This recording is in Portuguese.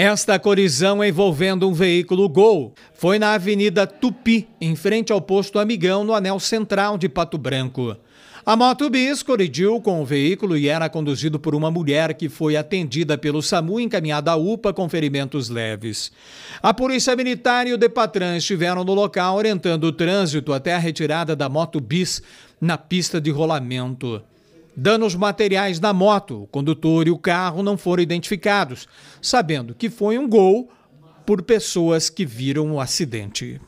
Esta colisão envolvendo um veículo Gol foi na Avenida Tupi, em frente ao posto Amigão, no anel central de Pato Branco. A moto bis colidiu com o veículo e era conduzido por uma mulher que foi atendida pelo SAMU e encaminhada à UPA com ferimentos leves. A Polícia Militar e o Depatran estiveram no local orientando o trânsito até a retirada da moto bis na pista de rolamento. Danos materiais da moto, o condutor e o carro não foram identificados, sabendo que foi um gol por pessoas que viram o acidente.